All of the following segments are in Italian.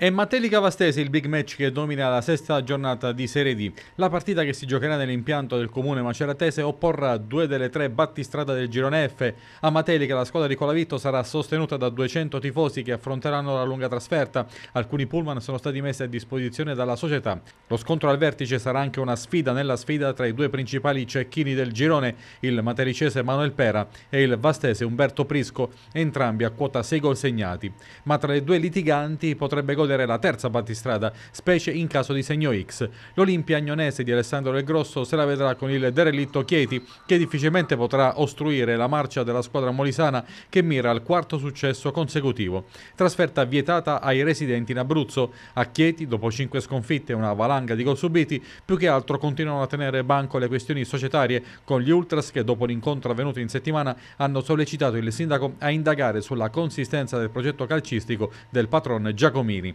È Matteli Cavastese il big match che domina la sesta giornata di Serie D. La partita che si giocherà nell'impianto del comune maceratese opporrà due delle tre battistrada del girone F. A Mateli che la squadra di Colavitto sarà sostenuta da 200 tifosi che affronteranno la lunga trasferta. Alcuni pullman sono stati messi a disposizione dalla società. Lo scontro al vertice sarà anche una sfida nella sfida tra i due principali cecchini del girone, il matericese Manuel Pera e il vastese Umberto Prisco, entrambi a quota 6 gol segnati. Ma tra le due litiganti potrebbe godere togliere la terza battistrada, specie in caso di segno X. L'Olimpia agnonese di Alessandro Del Grosso se la vedrà con il derelitto Chieti, che difficilmente potrà ostruire la marcia della squadra molisana che mira al quarto successo consecutivo. Trasferta vietata ai residenti in Abruzzo. A Chieti, dopo cinque sconfitte e una valanga di gol subiti, più che altro continuano a tenere banco le questioni societarie con gli ultras che dopo l'incontro avvenuto in settimana hanno sollecitato il sindaco a indagare sulla consistenza del progetto calcistico del patrone Giacomini.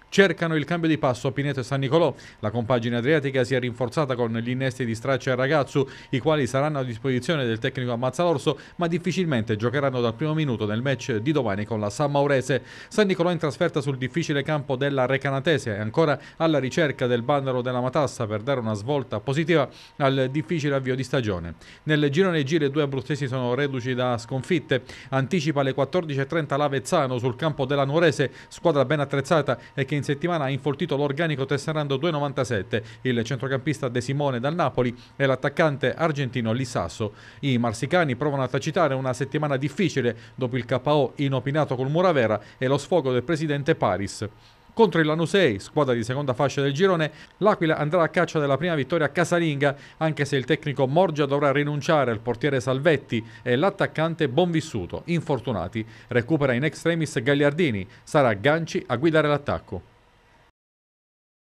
cercano il cambio di passo a Pineto e San Nicolò. La compagine adriatica si è rinforzata con gli innesti di Straccia e Ragazzu, i quali saranno a disposizione del tecnico Ammazzalorso, ma difficilmente giocheranno dal primo minuto nel match di domani con la San Maurese. San Nicolò in trasferta sul difficile campo della Recanatese e ancora alla ricerca del bandalo della Matassa per dare una svolta positiva al difficile avvio di stagione. Nel girone G le due abruzzesi sono reduci da sconfitte. Anticipa le 14.30 l'Avezzano sul campo della Nuorese, squadra ben attrezzata e che in in settimana ha infoltito l'organico tesserando 2,97, il centrocampista De Simone dal Napoli e l'attaccante argentino Lissasso. I marsicani provano a tacitare una settimana difficile dopo il KO inopinato col Muravera e lo sfogo del presidente Paris. Contro il Lanusei, squadra di seconda fascia del girone, l'Aquila andrà a caccia della prima vittoria casalinga, anche se il tecnico Morgia dovrà rinunciare al portiere Salvetti e l'attaccante Bonvissuto, infortunati. Recupera in extremis Gagliardini, sarà Ganci a guidare l'attacco.